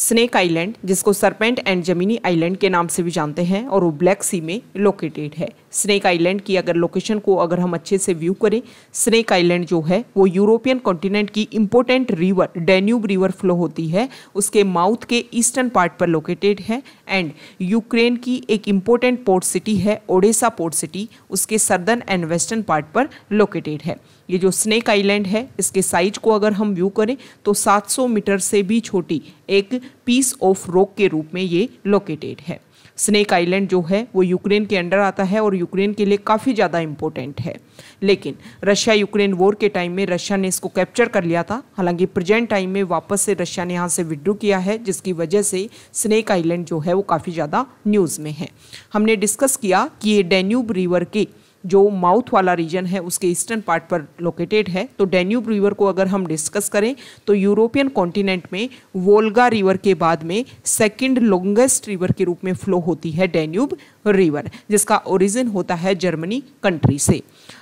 snake island जिसको serpent and Zmiinyi island के नाम से भी जानते हैं और वो ब्लैक सी में लोकेटेड है स्नेक आइलैंड की अगर लोकेशन को अगर हम अच्छे से व्यू करें स्नेक आइलैंड जो है वो यूरोपियन कॉन्टिनेंट की important river Danube river flow होती है उसके माउथ के ईस्टर्न पार्ट पर लोकेटेड है एंड यूक्रेन की एक इम्पोर्टेंट पोर्ट सिटी है ओडेसा पोर्ट सिटी उसके सर्दर्न एंड वेस्टर्न पार्ट पर लोकेटेड है ये जो स्नेक आइलैंड है इसके साइज को अगर हम व्यू करें तो 700 मीटर से भी छोटी एक पीस ऑफ रोक के रूप में ये लोकेटेड है स्नेक आइलैंड जो है वो यूक्रेन के अंडर आता है और यूक्रेन के लिए काफ़ी ज़्यादा इम्पोर्टेंट है लेकिन रशिया यूक्रेन वॉर के टाइम में रशिया ने इसको कैप्चर कर लिया था हालांकि प्रेजेंट टाइम में वापस से रशिया ने यहाँ से विड्रू किया है जिसकी वजह से स्नेक आइलैंड जो है वो काफ़ी ज़्यादा न्यूज़ में है हमने डिस्कस किया कि ये डेन्यूब रिवर के जो माउथ वाला रीजन है उसके ईस्टर्न पार्ट पर लोकेटेड है तो डेन्यूब रिवर को अगर हम डिस्कस करें तो यूरोपियन कॉन्टिनेंट में वोल्गा रिवर के बाद में सेकंड लॉन्गेस्ट रिवर के रूप में फ्लो होती है डेन्यूब रिवर जिसका ओरिजिन होता है जर्मनी कंट्री से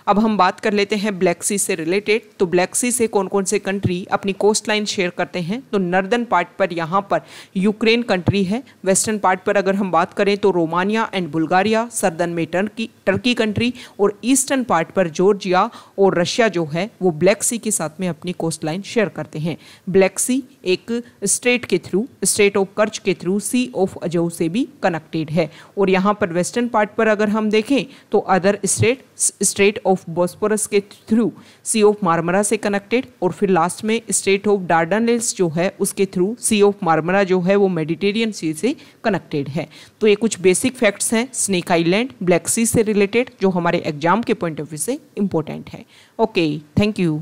अब हम बात कर लेते हैं ब्लैक सी से रिलेटेड तो ब्लैक सी से कौन कौन से कंट्री अपनी कोस्ट लाइन शेयर करते हैं तो नर्दर्न पार्ट पर यहाँ पर यूक्रेन कंट्री है वेस्टर्न पार्ट पर अगर हम बात करें तो रोमानिया एंड बुल्गारिया सर्दन में टर्की टर्की कंट्री और ईस्टर्न पार्ट पर जॉर्जिया और रशिया जो है वो ब्लैक सी के साथ में अपनी कोस्ट लाइन शेयर करते हैं ब्लैक सी एक स्ट्रेट के थ्रू स्ट्रेट ऑफ कर्च के थ्रू सी ऑफ अजो से भी कनेक्टेड है और यहाँ पर वेस्टर्न पार्ट पर अगर हम देखें तो other strait strait of Bosporus के थ्रू सी ऑफ मारमरा से कनेक्टेड और फिर लास्ट में स्ट्रेट ऑफ डार्डनल्स जो है उसके थ्रू सी ऑफ मारमरा जो है वो मेडिटेरियन सी से कनेक्टेड है तो ये कुछ बेसिक फैक्ट्स हैं स्नेक आइलैंड ब्लैक सी से रिलेटेड जो हमारे हमारे एग्जाम के पॉइंट ऑफ व्यू से इम्पोर्टेंट है ओके थैंक यू